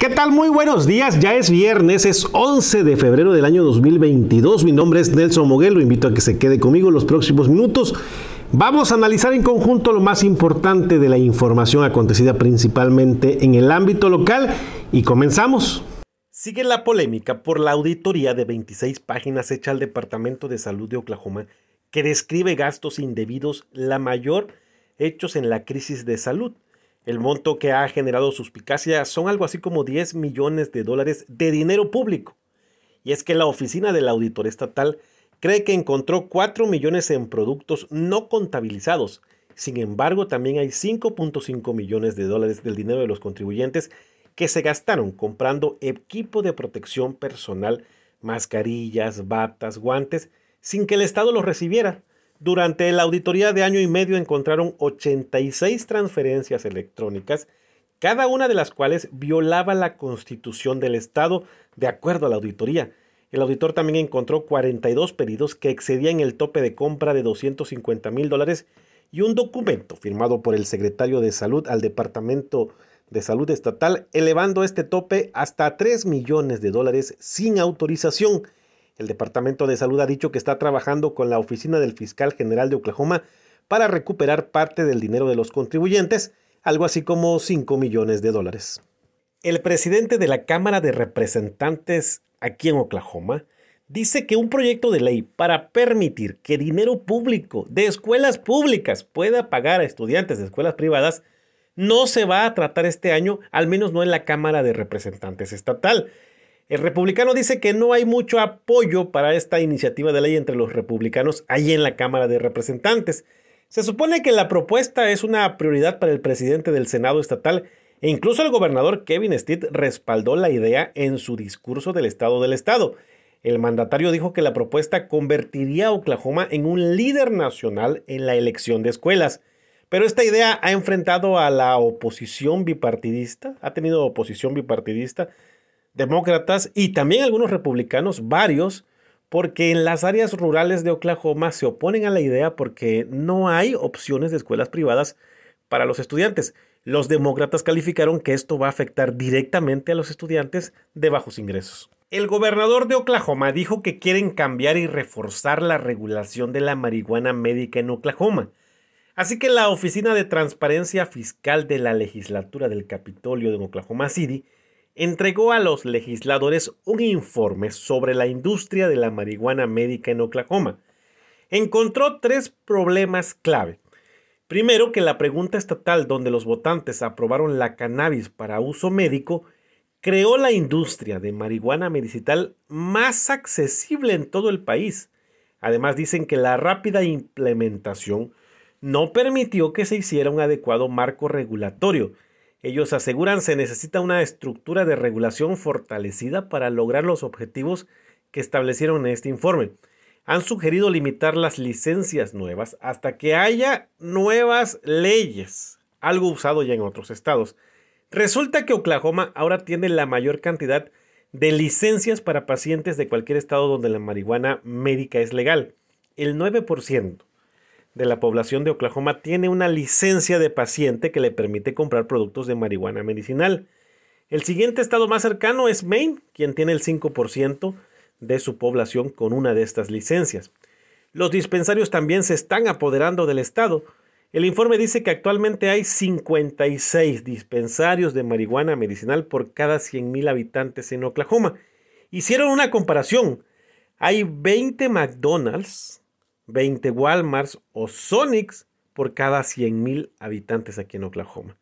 ¿Qué tal? Muy buenos días. Ya es viernes, es 11 de febrero del año 2022. Mi nombre es Nelson Moguel. Lo invito a que se quede conmigo en los próximos minutos. Vamos a analizar en conjunto lo más importante de la información acontecida principalmente en el ámbito local y comenzamos. Sigue la polémica por la auditoría de 26 páginas hecha al Departamento de Salud de Oklahoma que describe gastos indebidos, la mayor hechos en la crisis de salud. El monto que ha generado suspicacia son algo así como 10 millones de dólares de dinero público. Y es que la oficina del auditor estatal cree que encontró 4 millones en productos no contabilizados. Sin embargo, también hay 5.5 millones de dólares del dinero de los contribuyentes que se gastaron comprando equipo de protección personal, mascarillas, batas, guantes, sin que el Estado los recibiera. Durante la auditoría de año y medio encontraron 86 transferencias electrónicas, cada una de las cuales violaba la constitución del Estado, de acuerdo a la auditoría. El auditor también encontró 42 pedidos que excedían el tope de compra de 250 mil dólares y un documento firmado por el secretario de Salud al Departamento de Salud Estatal, elevando este tope hasta 3 millones de dólares sin autorización. El Departamento de Salud ha dicho que está trabajando con la Oficina del Fiscal General de Oklahoma para recuperar parte del dinero de los contribuyentes, algo así como 5 millones de dólares. El presidente de la Cámara de Representantes aquí en Oklahoma dice que un proyecto de ley para permitir que dinero público de escuelas públicas pueda pagar a estudiantes de escuelas privadas no se va a tratar este año, al menos no en la Cámara de Representantes estatal. El republicano dice que no hay mucho apoyo para esta iniciativa de ley entre los republicanos ahí en la Cámara de Representantes. Se supone que la propuesta es una prioridad para el presidente del Senado estatal e incluso el gobernador Kevin Stitt respaldó la idea en su discurso del Estado del Estado. El mandatario dijo que la propuesta convertiría a Oklahoma en un líder nacional en la elección de escuelas. Pero esta idea ha enfrentado a la oposición bipartidista, ha tenido oposición bipartidista demócratas y también algunos republicanos, varios, porque en las áreas rurales de Oklahoma se oponen a la idea porque no hay opciones de escuelas privadas para los estudiantes. Los demócratas calificaron que esto va a afectar directamente a los estudiantes de bajos ingresos. El gobernador de Oklahoma dijo que quieren cambiar y reforzar la regulación de la marihuana médica en Oklahoma. Así que la Oficina de Transparencia Fiscal de la Legislatura del Capitolio de Oklahoma City entregó a los legisladores un informe sobre la industria de la marihuana médica en Oklahoma. Encontró tres problemas clave. Primero, que la pregunta estatal donde los votantes aprobaron la cannabis para uso médico creó la industria de marihuana medicinal más accesible en todo el país. Además, dicen que la rápida implementación no permitió que se hiciera un adecuado marco regulatorio ellos aseguran se necesita una estructura de regulación fortalecida para lograr los objetivos que establecieron en este informe. Han sugerido limitar las licencias nuevas hasta que haya nuevas leyes, algo usado ya en otros estados. Resulta que Oklahoma ahora tiene la mayor cantidad de licencias para pacientes de cualquier estado donde la marihuana médica es legal, el 9% de la población de Oklahoma tiene una licencia de paciente que le permite comprar productos de marihuana medicinal. El siguiente estado más cercano es Maine, quien tiene el 5% de su población con una de estas licencias. Los dispensarios también se están apoderando del estado. El informe dice que actualmente hay 56 dispensarios de marihuana medicinal por cada 100.000 habitantes en Oklahoma. Hicieron una comparación. Hay 20 McDonald's 20 Walmarts o Sonics por cada 100.000 habitantes aquí en Oklahoma.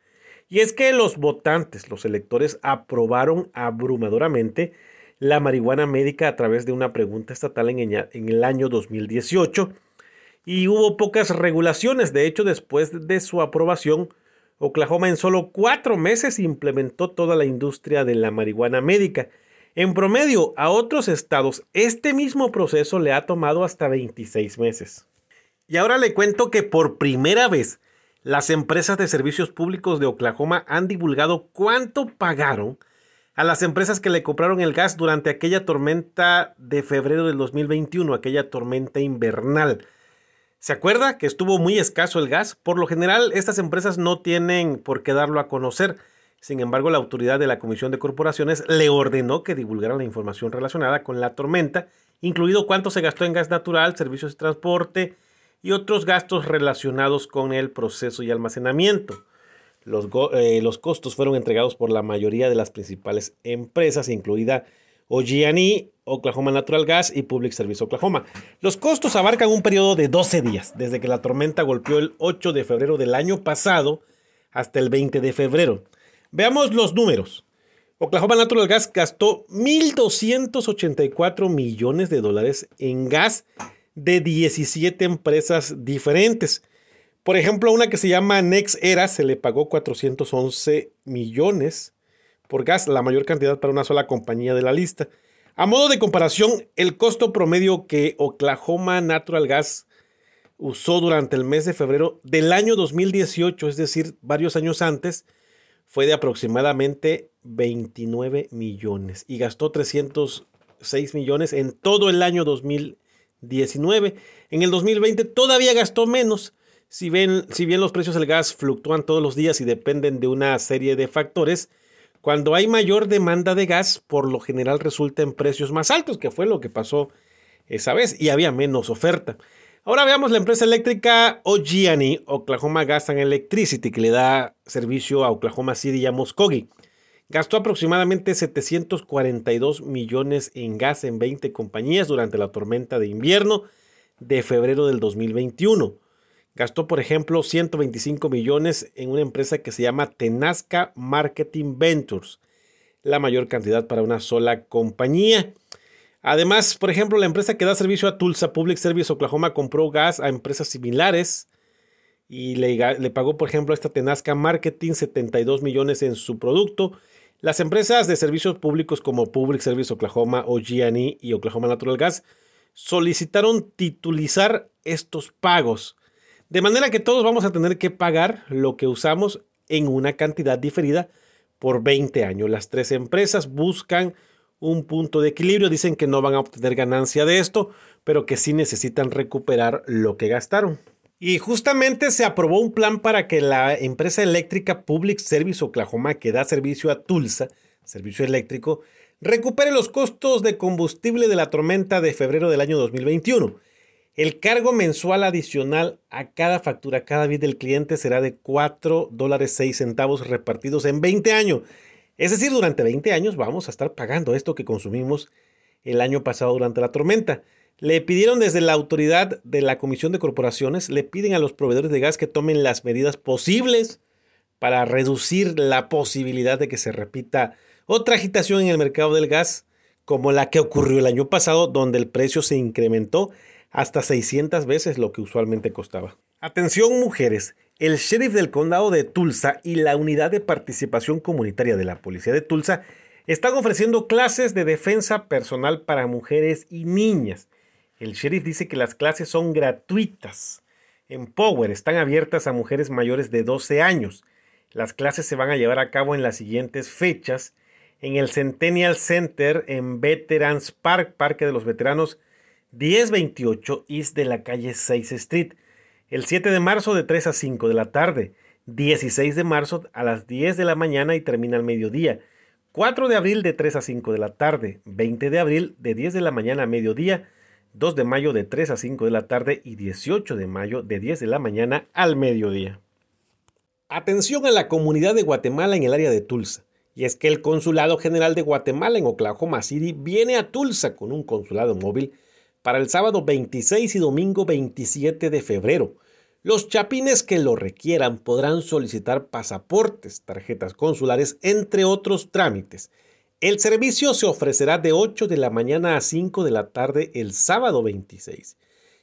Y es que los votantes, los electores, aprobaron abrumadoramente la marihuana médica a través de una pregunta estatal en el año 2018 y hubo pocas regulaciones. De hecho, después de su aprobación, Oklahoma en solo cuatro meses implementó toda la industria de la marihuana médica en promedio, a otros estados este mismo proceso le ha tomado hasta 26 meses. Y ahora le cuento que por primera vez las empresas de servicios públicos de Oklahoma han divulgado cuánto pagaron a las empresas que le compraron el gas durante aquella tormenta de febrero del 2021, aquella tormenta invernal. ¿Se acuerda que estuvo muy escaso el gas? Por lo general, estas empresas no tienen por qué darlo a conocer. Sin embargo, la autoridad de la Comisión de Corporaciones le ordenó que divulgaran la información relacionada con la tormenta, incluido cuánto se gastó en gas natural, servicios de transporte y otros gastos relacionados con el proceso y almacenamiento. Los, eh, los costos fueron entregados por la mayoría de las principales empresas, incluida OG&E, Oklahoma Natural Gas y Public Service Oklahoma. Los costos abarcan un periodo de 12 días, desde que la tormenta golpeó el 8 de febrero del año pasado hasta el 20 de febrero. Veamos los números. Oklahoma Natural Gas gastó 1.284 millones de dólares en gas de 17 empresas diferentes. Por ejemplo, una que se llama Next Era se le pagó 411 millones por gas, la mayor cantidad para una sola compañía de la lista. A modo de comparación, el costo promedio que Oklahoma Natural Gas usó durante el mes de febrero del año 2018, es decir, varios años antes, fue de aproximadamente 29 millones y gastó 306 millones en todo el año 2019. En el 2020 todavía gastó menos. Si, si bien los precios del gas fluctúan todos los días y dependen de una serie de factores, cuando hay mayor demanda de gas, por lo general resulta en precios más altos, que fue lo que pasó esa vez, y había menos oferta. Ahora veamos la empresa eléctrica OG&E, Oklahoma Gas and Electricity, que le da servicio a Oklahoma City y a Muskogee. Gastó aproximadamente 742 millones en gas en 20 compañías durante la tormenta de invierno de febrero del 2021. Gastó, por ejemplo, 125 millones en una empresa que se llama Tenazca Marketing Ventures, la mayor cantidad para una sola compañía. Además, por ejemplo, la empresa que da servicio a Tulsa Public Service Oklahoma compró gas a empresas similares y le, pagó, por ejemplo, a esta Tenazca Marketing 72 millones en su producto. Las empresas de servicios públicos como Public Service Oklahoma, o G&E y Oklahoma Natural Gas solicitaron titulizar estos pagos. De manera que todos vamos a tener que pagar lo que usamos en una cantidad diferida por 20 años. Las tres empresas buscan un punto de equilibrio. Dicen que no van a obtener ganancia de esto, pero que sí necesitan recuperar lo que gastaron. Y justamente se aprobó un plan para que la empresa eléctrica Public Service Oklahoma, que da servicio a Tulsa, servicio eléctrico, recupere los costos de combustible de la tormenta de febrero del año 2021. El cargo mensual adicional a cada factura, cada vez del cliente será de 4 dólares 6 centavos repartidos en 20 años. Es decir, durante 20 años vamos a estar pagando esto que consumimos el año pasado durante la tormenta. Le pidieron desde la autoridad de la Comisión de Corporaciones, le piden a los proveedores de gas que tomen las medidas posibles para reducir la posibilidad de que se repita otra agitación en el mercado del gas como la que ocurrió el año pasado, donde el precio se incrementó hasta 600 veces lo que usualmente costaba. Atención mujeres, el sheriff del condado de Tulsa y la unidad de participación comunitaria de la policía de Tulsa están ofreciendo clases de defensa personal para mujeres y niñas. El sheriff dice que las clases son gratuitas. En Power están abiertas a mujeres mayores de 12 años. Las clases se van a llevar a cabo en las siguientes fechas en el Centennial Center en Veterans Park, Parque de los Veteranos, 1028 East de la calle 6 Street. El 7 de marzo de 3 a 5 de la tarde. 16 de marzo a las 10 de la mañana y termina al mediodía. 4 de abril de 3 a 5 de la tarde. 20 de abril de 10 de la mañana a mediodía. 2 de mayo de 3 a 5 de la tarde y 18 de mayo de 10 de la mañana al mediodía. Atención a la comunidad de Guatemala en el área de Tulsa. Y es que el Consulado General de Guatemala en Oklahoma City viene a Tulsa con un consulado móvil para el sábado 26 y domingo 27 de febrero. Los chapines que lo requieran podrán solicitar pasaportes, tarjetas consulares, entre otros trámites. El servicio se ofrecerá de 8 de la mañana a 5 de la tarde el sábado 26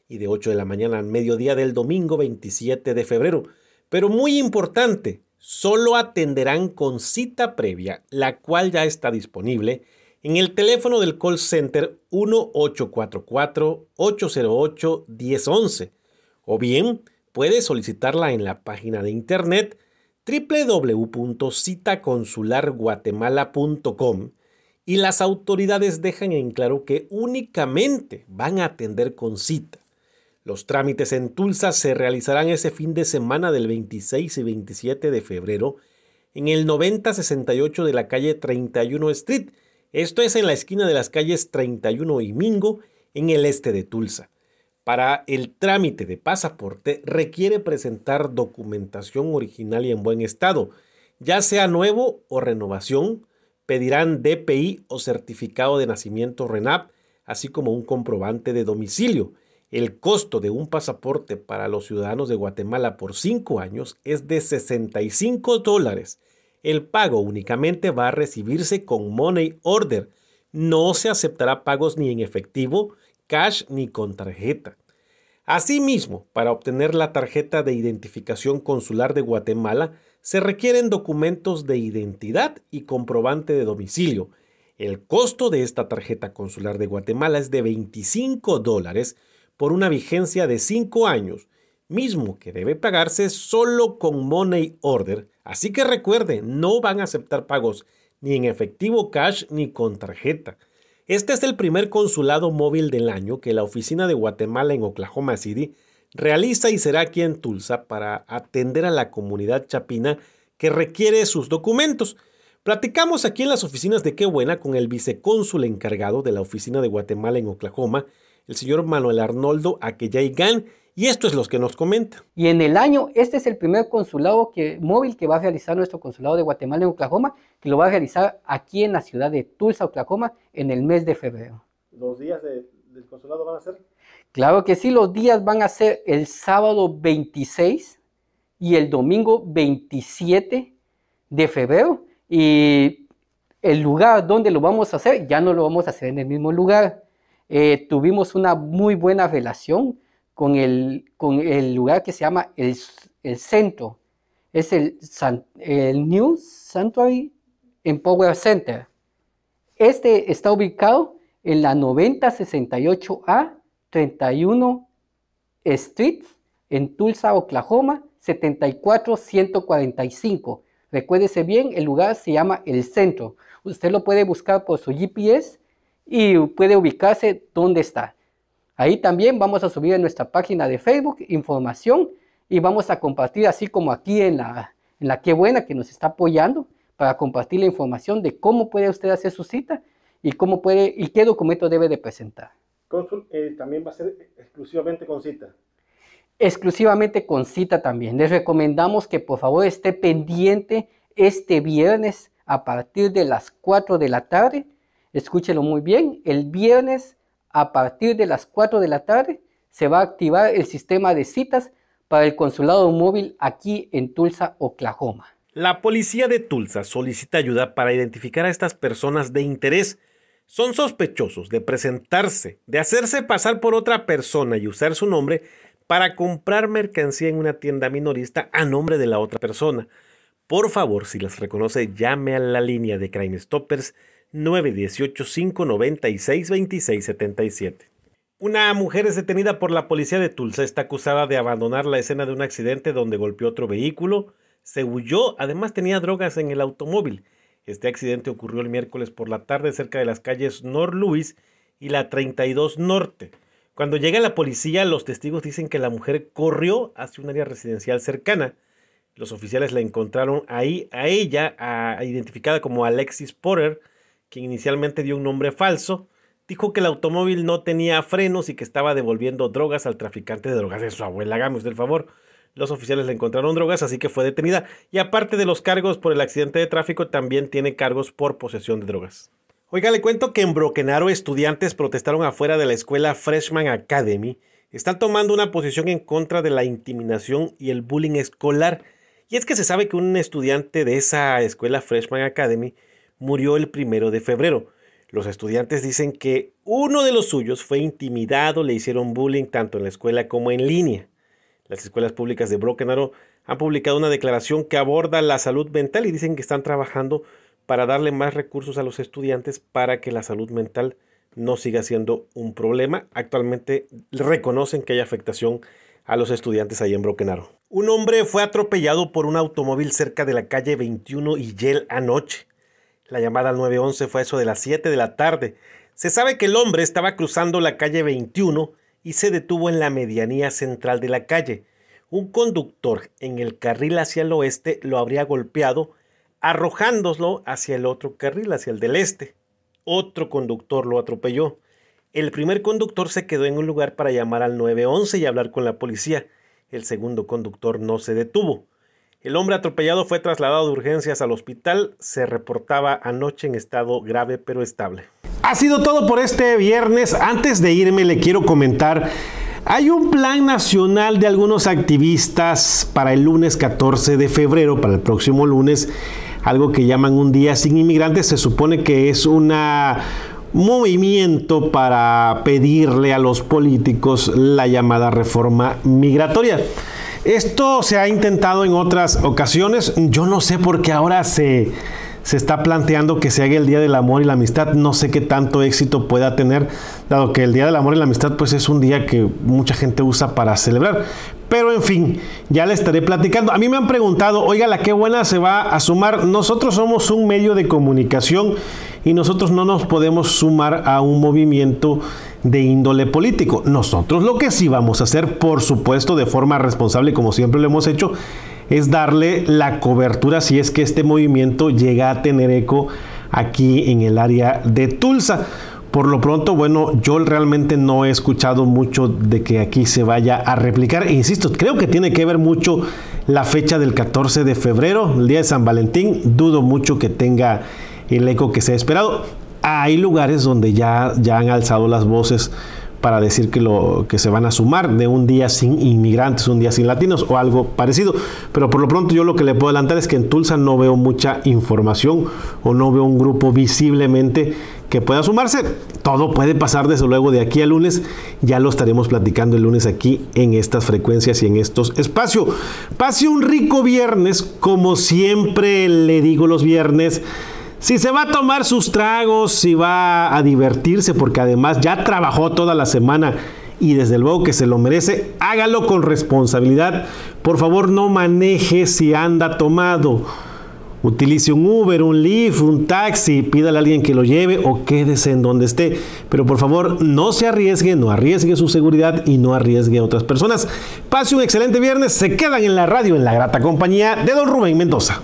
y de 8 de la mañana al mediodía del domingo 27 de febrero. Pero muy importante, solo atenderán con cita previa, la cual ya está disponible en el teléfono del call center 1844-808-1011 o bien puede solicitarla en la página de internet www.citaconsularguatemala.com y las autoridades dejan en claro que únicamente van a atender con cita. Los trámites en Tulsa se realizarán ese fin de semana del 26 y 27 de febrero en el 9068 de la calle 31 Street esto es en la esquina de las calles 31 y Mingo, en el este de Tulsa. Para el trámite de pasaporte requiere presentar documentación original y en buen estado, ya sea nuevo o renovación, pedirán DPI o certificado de nacimiento RENAP, así como un comprobante de domicilio. El costo de un pasaporte para los ciudadanos de Guatemala por 5 años es de 65 dólares el pago únicamente va a recibirse con money order. No se aceptará pagos ni en efectivo, cash ni con tarjeta. Asimismo, para obtener la tarjeta de identificación consular de Guatemala, se requieren documentos de identidad y comprobante de domicilio. El costo de esta tarjeta consular de Guatemala es de 25 dólares por una vigencia de 5 años, mismo que debe pagarse solo con Money Order Así que recuerde, no van a aceptar pagos ni en efectivo cash ni con tarjeta. Este es el primer consulado móvil del año que la oficina de Guatemala en Oklahoma City realiza y será aquí en Tulsa para atender a la comunidad chapina que requiere sus documentos. Platicamos aquí en las oficinas de Qué Buena con el vicecónsul encargado de la oficina de Guatemala en Oklahoma, el señor Manuel Arnoldo gan y esto es lo que nos comenta. Y en el año, este es el primer consulado que, móvil que va a realizar nuestro consulado de Guatemala en Oklahoma, que lo va a realizar aquí en la ciudad de Tulsa, Oklahoma, en el mes de febrero. ¿Los días del consulado van a ser? Claro que sí, los días van a ser el sábado 26 y el domingo 27 de febrero. Y el lugar donde lo vamos a hacer, ya no lo vamos a hacer en el mismo lugar, eh, tuvimos una muy buena relación con el, con el lugar que se llama el, centro. Es el, el New Sanctuary Empower Center. Este está ubicado en la 9068A 31 Street en Tulsa, Oklahoma, 74145. Recuérdese bien, el lugar se llama El Centro. Usted lo puede buscar por su GPS y puede ubicarse dónde está. Ahí también vamos a subir en nuestra página de Facebook información y vamos a compartir así como aquí en la, en la Qué Buena que nos está apoyando para compartir la información de cómo puede usted hacer su cita y cómo puede y qué documento debe de presentar. Eh, también va a ser exclusivamente con cita. Exclusivamente con cita también. Les recomendamos que por favor esté pendiente este viernes a partir de las 4 de la tarde escúchelo muy bien, el viernes a partir de las 4 de la tarde se va a activar el sistema de citas para el consulado móvil aquí en Tulsa, Oklahoma. La policía de Tulsa solicita ayuda para identificar a estas personas de interés. Son sospechosos de presentarse, de hacerse pasar por otra persona y usar su nombre para comprar mercancía en una tienda minorista a nombre de la otra persona. Por favor, si las reconoce, llame a la línea de Crime Stoppers 918 2677 Una mujer es detenida por la policía de Tulsa. Está acusada de abandonar la escena de un accidente donde golpeó otro vehículo. Se huyó. Además tenía drogas en el automóvil. Este accidente ocurrió el miércoles por la tarde cerca de las calles North Louis y la 32 Norte. Cuando llega la policía, los testigos dicen que la mujer corrió hacia un área residencial cercana. Los oficiales la encontraron ahí a ella, identificada como Alexis Porter, que inicialmente dio un nombre falso, dijo que el automóvil no tenía frenos y que estaba devolviendo drogas al traficante de drogas de su abuela. Hágame usted el favor. Los oficiales le encontraron drogas, así que fue detenida. Y aparte de los cargos por el accidente de tráfico, también tiene cargos por posesión de drogas. Oiga, le cuento que en Broquenaro estudiantes protestaron afuera de la escuela Freshman Academy. Están tomando una posición en contra de la intimidación y el bullying escolar. Y es que se sabe que un estudiante de esa escuela Freshman Academy murió el primero de febrero. Los estudiantes dicen que uno de los suyos fue intimidado, le hicieron bullying tanto en la escuela como en línea. Las escuelas públicas de Broken Arrow han publicado una declaración que aborda la salud mental y dicen que están trabajando para darle más recursos a los estudiantes para que la salud mental no siga siendo un problema. Actualmente reconocen que hay afectación a los estudiantes ahí en Broken Arrow. Un hombre fue atropellado por un automóvil cerca de la calle 21 y Yel anoche. La llamada al 911 fue eso de las 7 de la tarde. Se sabe que el hombre estaba cruzando la calle 21 y se detuvo en la medianía central de la calle. Un conductor en el carril hacia el oeste lo habría golpeado, arrojándolo hacia el otro carril, hacia el del este. Otro conductor lo atropelló. El primer conductor se quedó en un lugar para llamar al 911 y hablar con la policía. El segundo conductor no se detuvo. El hombre atropellado fue trasladado de urgencias al hospital. Se reportaba anoche en estado grave pero estable. Ha sido todo por este viernes. Antes de irme le quiero comentar hay un plan nacional de algunos activistas para el lunes 14 de febrero, para el próximo lunes, algo que llaman un día sin inmigrantes. Se supone que es un movimiento para pedirle a los políticos la llamada reforma migratoria. Esto se ha intentado en otras ocasiones. Yo no sé por qué ahora se, se está planteando que se haga el Día del Amor y la Amistad. No sé qué tanto éxito pueda tener, dado que el Día del Amor y la Amistad pues es un día que mucha gente usa para celebrar. Pero en fin, ya le estaré platicando. A mí me han preguntado, oiga, la qué buena se va a sumar. Nosotros somos un medio de comunicación y nosotros no nos podemos sumar a un movimiento de índole político. Nosotros lo que sí vamos a hacer, por supuesto, de forma responsable, como siempre lo hemos hecho, es darle la cobertura si es que este movimiento llega a tener eco aquí en el área de Tulsa. Por lo pronto, bueno, yo realmente no he escuchado mucho de que aquí se vaya a replicar. E insisto, creo que tiene que ver mucho la fecha del 14 de febrero, el día de San Valentín. Dudo mucho que tenga el eco que se ha esperado. Hay lugares donde ya, ya han alzado las voces para decir que, lo, que se van a sumar de un día sin inmigrantes, un día sin latinos o algo parecido. Pero por lo pronto yo lo que le puedo adelantar es que en Tulsa no veo mucha información o no veo un grupo visiblemente que pueda sumarse. Todo puede pasar desde luego de aquí a lunes. Ya lo estaremos platicando el lunes aquí en estas frecuencias y en estos espacios. Pase un rico viernes, como siempre le digo los viernes. Si se va a tomar sus tragos, si va a divertirse, porque además ya trabajó toda la semana y desde luego que se lo merece, hágalo con responsabilidad. Por favor, no maneje si anda tomado. Utilice un Uber, un Lyft, un taxi, pídale a alguien que lo lleve o quédese en donde esté. Pero por favor, no se arriesgue, no arriesgue su seguridad y no arriesgue a otras personas. Pase un excelente viernes, se quedan en la radio en la grata compañía de don Rubén Mendoza.